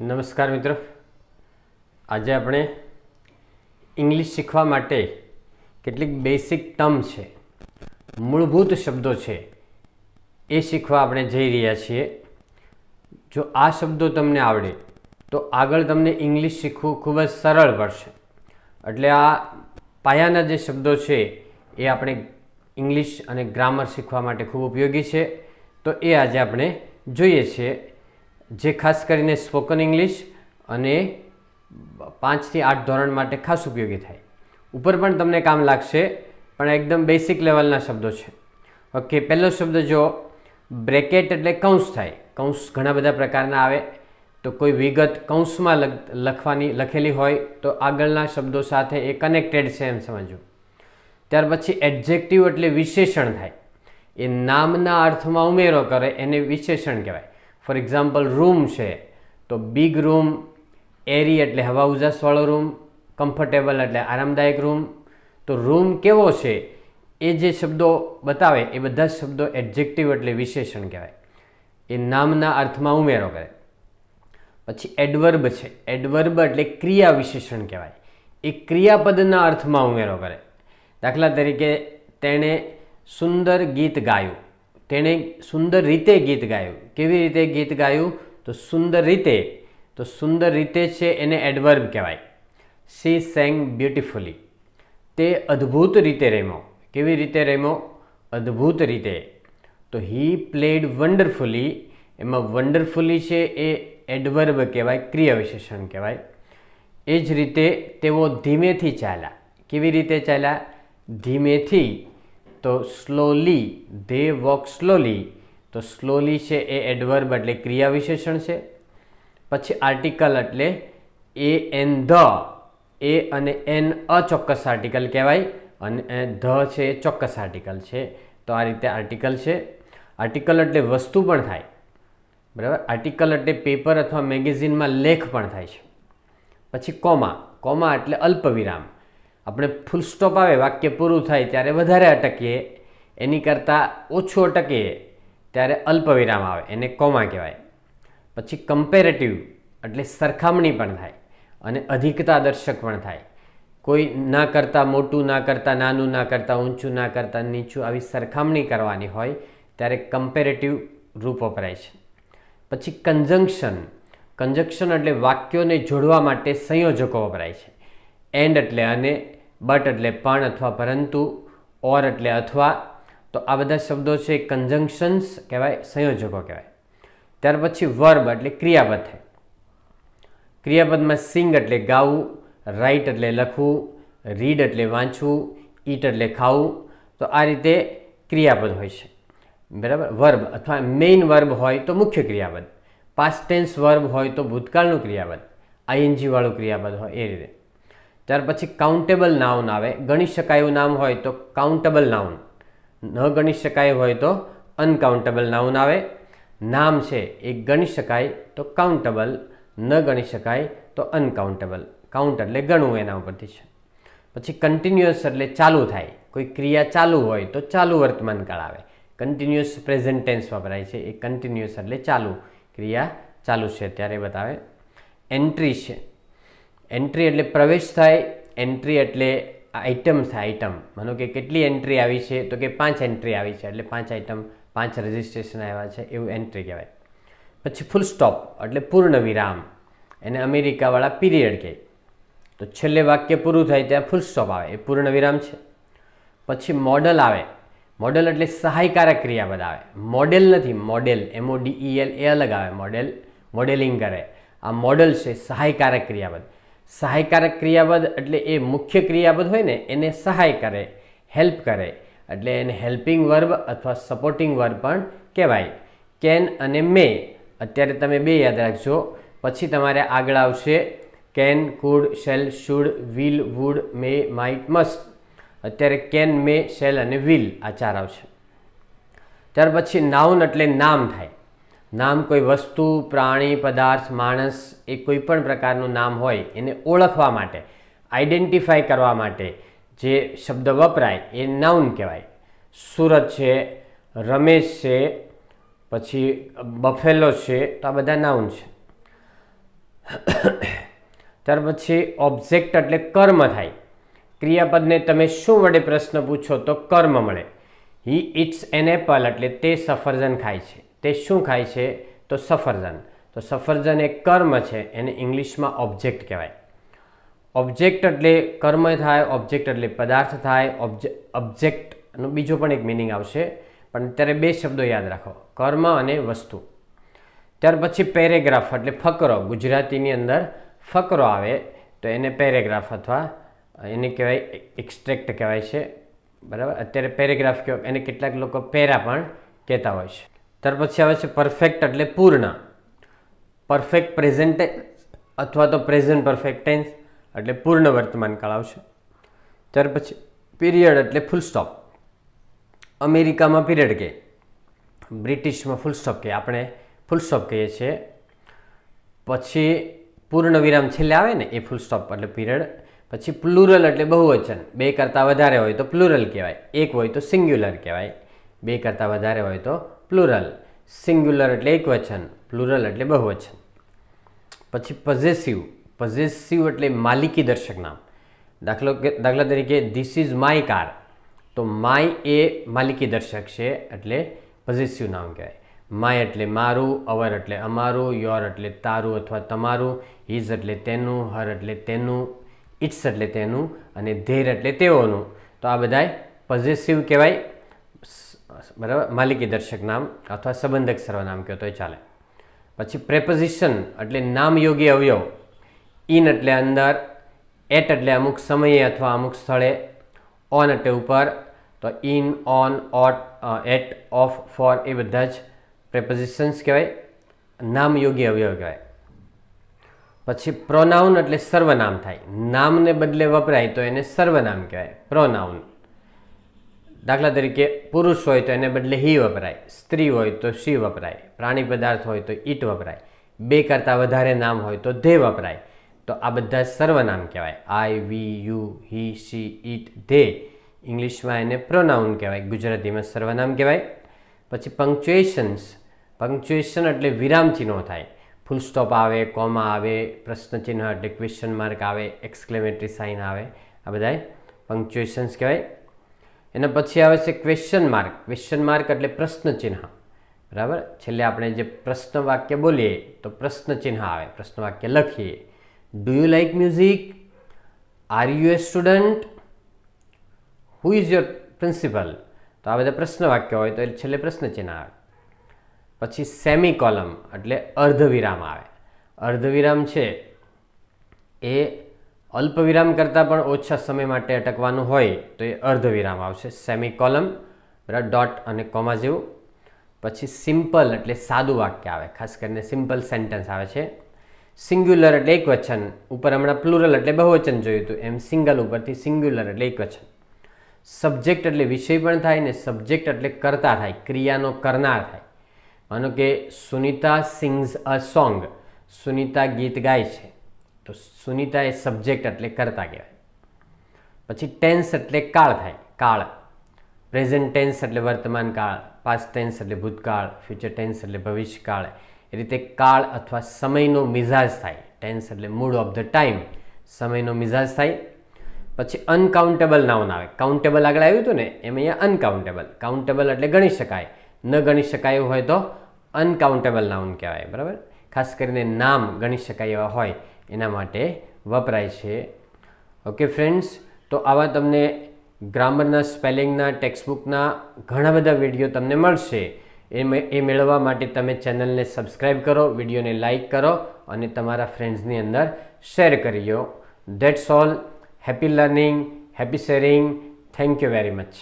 નમસ્કાર મિત્રો આજે આપણે ઇંગ્લિશ શીખવા માટે કેટલીક બેસિક ટર્મ છે મૂળભૂત શબ્દો છે એ શીખવા આપણે જઈ રહ્યા છીએ જો આ શબ્દો તમને આવડે તો આગળ તમને ઇંગ્લિશ શીખવું ખૂબ જ સરળ પડશે એટલે આ પાયાના જે શબ્દો છે એ આપણે ઇંગ્લિશ અને ગ્રામર શીખવા માટે ખૂબ ઉપયોગી છે તો એ આજે આપણે જોઈએ છીએ જે ખાસ કરીને સ્પોકન ઇંગ્લિશ અને પાંચથી આઠ ધોરણ માટે ખાસ ઉપયોગી થાય ઉપર પણ તમને કામ લાગશે પણ એકદમ બેસિક લેવલના શબ્દો છે ઓકે પહેલો શબ્દ જો બ્રેકેટ એટલે કૌંસ થાય કૌંસ ઘણા બધા પ્રકારના આવે તો કોઈ વિગત કૌંસમાં લખવાની લખેલી હોય તો આગળના શબ્દો સાથે એ કનેક્ટેડ છે એમ સમજવું ત્યાર પછી એડજેક્ટિવ એટલે વિશેષણ થાય એ નામના અર્થમાં ઉમેરો કરે એને વિશેષણ કહેવાય ફોર એક્ઝામ્પલ રૂમ છે તો બિગ રૂમ એરી એટલે હવા ઉજાસવાળો રૂમ કમ્ફર્ટેબલ એટલે આરામદાયક રૂમ તો રૂમ કેવો છે એ જે શબ્દો બતાવે એ બધા શબ્દો એડજેક્ટિવ એટલે વિશેષણ કહેવાય એ નામના અર્થમાં ઉમેરો કરે પછી એડવર્બ છે એડવર્બ એટલે ક્રિયા વિશેષણ કહેવાય એ ક્રિયાપદના અર્થમાં ઉમેરો કરે દાખલા તરીકે તેણે સુંદર ગીત ગાયું તેણે સુંદર રીતે ગીત ગાયું કેવી રીતે ગીત ગાયું તો સુંદર રીતે તો સુંદર રીતે છે એને એડવર્બ કહેવાય સી સેંગ બ્યુટિફુલી તે અદ્ભુત રીતે રેમો કેવી રીતે રેમો અદ્ભુત રીતે તો હી પ્લેડ વન્ડરફુલી એમાં વન્ડરફુલી છે એ એડવર્બ કહેવાય ક્રિયા વિશેષણ કહેવાય એ જ રીતે તેઓ ધીમેથી ચાલ્યા કેવી રીતે ચાલ્યા ધીમેથી તો સ્લોલી ધે વોક સ્લોલી તો સ્લોલી છે એ એડવર્બ એટલે ક્રિયા વિશેષણ છે પછી આર્ટિકલ એટલે એ એન ધ એ અને એન અચોક્કસ આર્ટિકલ કહેવાય અને ધ છે એ ચોક્કસ આર્ટિકલ છે તો આ રીતે આર્ટિકલ છે આર્ટિકલ એટલે વસ્તુ પણ થાય બરાબર આર્ટિકલ એટલે પેપર અથવા મેગેઝિનમાં લેખ પણ થાય છે પછી કોમા કોમા એટલે અલ્પવિરામ આપણે ફૂલ સ્ટોપ આવે વાક્ય પૂરું થાય ત્યારે વધારે અટકીએ એની કરતાં ઓછું અટકીએ ત્યારે અલ્પવિરામ આવે એને કોમા કહેવાય પછી કમ્પેરેટિવ એટલે સરખામણી પણ થાય અને અધિકતા દર્શક પણ થાય કોઈ ના કરતાં મોટું ના કરતાં નાનું ના કરતાં ઊંચું ના કરતાં નીચું આવી સરખામણી કરવાની હોય ત્યારે કમ્પેરેટિવ રૂપ વપરાય છે પછી કન્જંક્શન કન્જંક્શન એટલે વાક્યોને જોડવા માટે સંયોજકો વપરાય છે એન્ડ એટલે અને બટ એટલે પણ અથવા પરંતુ ઓર એટલે અથવા તો આ બધા શબ્દો છે કન્જંક્શન્સ કહેવાય સંયોજકો કહેવાય ત્યાર પછી વર્બ એટલે ક્રિયાપદ થાય ક્રિયાપદમાં સિંગ એટલે ગાવું રાઇટ એટલે લખવું રીડ એટલે વાંચવું ઈટ એટલે ખાવું તો આ રીતે ક્રિયાપદ હોય છે બરાબર વર્બ અથવા મેઇન વર્બ હોય તો મુખ્ય ક્રિયાપદ પાસ્ટ વર્બ હોય તો ભૂતકાળનું ક્રિયાપદ આઈએનજીવાળું ક્રિયાપદ હોય એ રીતે ત્યાર પછી કાઉન્ટેબલ નાઉન આવે ગણી શકાય એવું નામ હોય તો કાઉન્ટેબલ નાઉન ન ગણી શકાય હોય તો અનકાઉન્ટેબલ નાઉન આવે નામ છે એ ગણી શકાય તો કાઉન્ટેબલ ન ગણી શકાય તો અનકાઉન્ટેબલ કાઉન્ટ એટલે ગણવું એના ઉપરથી છે પછી કન્ટિન્યુઅસ એટલે ચાલુ થાય કોઈ ક્રિયા ચાલુ હોય તો ચાલુ વર્તમાનકાળ આવે કન્ટિન્યુઅસ પ્રેઝન્ટેન્સ વપરાય છે એ કન્ટિન્યુઅસ એટલે ચાલુ ક્રિયા ચાલુ છે ત્યારે બતાવે એન્ટ્રી છે એન્ટ્રી એટલે પ્રવેશ થાય એન્ટ્રી એટલે આઇટમ થાય આઇટમ માનો કે કેટલી એન્ટ્રી આવી છે તો કે પાંચ એન્ટ્રી આવી છે એટલે પાંચ આઇટમ પાંચ રજિસ્ટ્રેશન આવ્યા છે એવું એન્ટ્રી કહેવાય પછી ફૂલ સ્ટોપ એટલે પૂર્ણ વિરામ એને અમેરિકાવાળા પીરિયડ કહે તો છેલ્લે વાક્ય પૂરું થાય ત્યાં ફૂલ સ્ટોપ આવે એ પૂર્ણ વિરામ છે પછી મોડલ આવે મોડલ એટલે સહાયકારક ક્રિયાપદ આવે મોડેલ નથી મોડેલ એમઓ ડીઈએલ એ અલગ આવે મોડેલ મોડેલિંગ કરે આ મોડલ છે સહાયકારક ક્રિયાપદ સહાયકારક ક્રિયાપદ એટલે એ મુખ્ય ક્રિયાપદ હોય ને એને સહાય કરે હેલ્પ કરે એટલે એને હેલ્પિંગ વર્બ અથવા સપોર્ટિંગ વર્બ પણ કહેવાય કેન અને મે અત્યારે તમે બે યાદ રાખજો પછી તમારે આગળ આવશે can could shall should will would may might must અત્યારે કેન મે શેલ અને વિલ આ ચાર આવશે ત્યાર પછી નાઉન એટલે નામ થાય નામ કોઈ વસ્તુ પ્રાણી પદાર્થ માણસ એ કોઈ પણ પ્રકારનું નામ હોય એને ઓળખવા માટે આઈડેન્ટિફાય કરવા માટે જે શબ્દ વપરાય એ નાઉન કહેવાય સુરત છે રમેશ છે પછી બફેલો છે તો આ બધા નાઉન છે ત્યાર પછી ઓબ્જેક્ટ એટલે કર્મ થાય ક્રિયાપદને તમે શું વડે પ્રશ્ન પૂછો તો કર્મ મળે હી ઇટ્સ એન એપલ એટલે તે સફરજન ખાય છે તે શું ખાય છે તો સફરજન તો સફરજન એક કર્મ છે એને ઇંગ્લિશમાં ઓબ્જેક્ટ કહેવાય ઓબ્જેક્ટ એટલે કર્મ થાય ઓબ્જેક્ટ એટલે પદાર્થ થાય ઓબ્જે ઓબ્જેક્ટનો બીજો પણ એક મિનિંગ આવશે પણ અત્યારે બે શબ્દો યાદ રાખો કર્મ અને વસ્તુ ત્યાર પછી પેરેગ્રાફ એટલે ફકરો ગુજરાતીની અંદર ફકરો આવે તો એને પેરેગ્રાફ અથવા એને કહેવાય એક્સ્ટ્રેક્ટ કહેવાય છે બરાબર અત્યારે પેરેગ્રાફ એને કેટલાક લોકો પેરા પણ કહેતા હોય છે ત્યાર પછી આવે છે પરફેક્ટ એટલે પૂર્ણ પરફેક્ટ પ્રેઝન્ટ અથવા તો પ્રેઝન્ટ પરફેક્ટ ટેન્સ એટલે પૂર્ણ વર્તમાન કાળ આવશે ત્યાર પછી પીરિયડ એટલે ફૂલ સ્ટોપ અમેરિકામાં પીરિયડ કહે બ્રિટિશમાં ફૂલ સ્ટોપ કહે આપણે ફૂલ સ્ટોપ કહીએ છીએ પછી પૂર્ણ વિરામ છેલ્લે આવે ને એ ફૂલ સ્ટોપ એટલે પીરિયડ પછી પ્લુરલ એટલે બહુવચન બે કરતાં વધારે હોય તો પ્લુરલ કહેવાય એક હોય તો સિંગ્યુલર કહેવાય બે કરતાં વધારે હોય તો પ્લુરલ સિંગ્યુલર એટલે એકવચન પ્લુરલ એટલે બહુવચન પછી પઝેસિવ પઝેસિવ એટલે માલિકી દર્શક નામ દાખલો દાખલા તરીકે ધીસ ઇઝ માય કાર તો માય એ માલિકી દર્શક છે એટલે પઝેસિવ નામ કહેવાય માય એટલે મારું અવર એટલે અમારું યોર એટલે તારું અથવા તમારું હિઝ એટલે તેનું હર એટલે તેનું ઇટ્સ એટલે તેનું અને ધેર એટલે તેઓનું તો આ બધાય પોઝિસિવ કહેવાય બરાબર માલિકી દર્શક નામ અથવા સંબંધક સર્વનામ કહો તો એ ચાલે પછી પ્રેપોઝિશન એટલે નામ યોગી અવયવ ઇન એટલે અંદર એટ એટલે અમુક સમયે અથવા અમુક સ્થળે ઓન એટલે ઉપર તો in on out at of for એ બધા જ પ્રેપોઝિશન્સ કહેવાય નામ યોગી અવયવ કહેવાય પછી પ્રોનાઉન એટલે સર્વનામ થાય નામને બદલે વપરાય તો એને સર્વનામ કહેવાય પ્રોનાઉન દાખલા તરીકે પુરુષ હોય તો એને બદલે હી વપરાય સ્ત્રી હોય તો શી વપરાય પ્રાણી પદાર્થ હોય તો ઈટ વપરાય બે કરતાં વધારે નામ હોય તો ધે વપરાય તો આ બધા સર્વનામ કહેવાય આઈ વી you he she it they ઇંગ્લિશમાં એને પ્રોનાઉન કહેવાય ગુજરાતીમાં સર્વનામ કહેવાય પછી પંક્ચ્યુએશન્સ પંક્ચ્યુએશન એટલે વિરામચિહ્નો થાય ફૂલ સ્ટોપ આવે કોમા આવે પ્રશ્નચિહ્ન ચિહ્ન એટલે ક્વેશ્ચન માર્ક આવે એક્સક્લેમેટરી સાઇન આવે આ બધાય પંક્ચ્યુએશન્સ કહેવાય અને પછી આવે છે ક્વેશ્ચન માર્ક ક્વેશ્ચન માર્ક એટલે પ્રશ્ન ચિહ્ન બરાબર એટલે આપણે જે પ્રશ્ન વાક્ય બોલીએ તો પ્રશ્ન ચિહ્ન આવે પ્રશ્ન વાક્ય લખીએ do you like music are you a student who is your principal તો આ બધા પ્રશ્ન વાક્ય હોય તો એટલે છેલે પ્રશ્ન ચિહ્ન આવે પછી સેમિકોલન એટલે અર્ધવિરામ આવે અર્ધવિરામ છે એ અલ્પવિરામ કરતાં પણ ઓછા સમય માટે અટકવાનું હોય તો એ અર્ધવિરામ આવશે સેમી કોલમ બરાબર ડોટ અને કોમા જેવું પછી સિમ્પલ એટલે સાદું વાક્ય આવે ખાસ કરીને સિમ્પલ સેન્ટેન્સ આવે છે સિંગ્યુલર એટલે એક વચન ઉપર હમણાં પ્લુરલ એટલે બહુવચન જોયું હતું એમ સિંગલ ઉપરથી સિંગ્યુલર એટલે એક વચન સબ્જેક્ટ એટલે વિષય પણ થાય ને સબ્જેક્ટ એટલે કરતા થાય ક્રિયાનો કરનાર થાય માનો કે Sunita sings a song Sunita ગીત ગાય છે તો સુનિતા એ સબ્જેક્ટ એટલે કરતા કહેવાય પછી ટેન્સ એટલે કાળ થાય કાળ પ્રેઝન્ટ ટેન્સ એટલે વર્તમાન કાળ પાસ્ટ ટેન્સ એટલે ભૂતકાળ ફ્યુચર ટેન્સ એટલે ભવિષ્યકાળ એ રીતે કાળ અથવા સમયનો મિઝાજ થાય ટેન્સ એટલે મૂડ ઓફ ધ ટાઈમ સમયનો મિઝાજ થાય પછી અનકાઉન્ટેબલ નાઉન આવે કાઉન્ટેબલ આગળ આવ્યું હતું ને એમ અહીંયા અનકાઉન્ટેબલ કાઉન્ટેબલ એટલે ગણી શકાય ન ગણી શકાય હોય તો અનકાઉન્ટેબલ નાઉન કહેવાય બરાબર ખાસ કરીને નામ ગણી શકાય એવા હોય એના માટે વપરાય છે ઓકે ફ્રેન્ડ્સ તો આવા તમને ગ્રામરના સ્પેલિંગના ટેક્સ્ટબુકના ઘણા બધા વિડીયો તમને મળશે એ એ મેળવવા માટે તમે ચેનલને સબસ્ક્રાઈબ કરો વિડીયોને લાઇક કરો અને તમારા ફ્રેન્ડ્સની અંદર શેર કરીઓ that's all happy learning happy sharing thank you very much